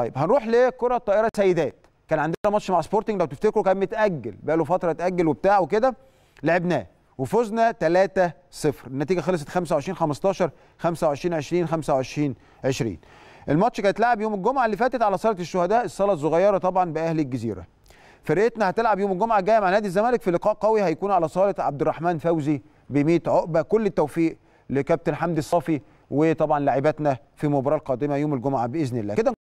طيب هنروح لكره الطائره سيدات كان عندنا ماتش مع سبورتنج لو تفتكروا كان متاجل بقى له فتره اتاجل وبتاع وكده لعبناه وفزنا 3-0 النتيجه خلصت 25 15 25 20 25 20 الماتش كان اتلعب يوم الجمعه اللي فاتت على صاله الشهداء الصاله الصغيره طبعا باهل الجزيره فرقتنا هتلعب يوم الجمعه الجايه مع نادي الزمالك في لقاء قوي هيكون على صاله عبد الرحمن فوزي بميت عقبه كل التوفيق لكابتن حمدي الصافي وطبعا لاعباتنا في المباراه القادمه يوم الجمعه باذن الله كده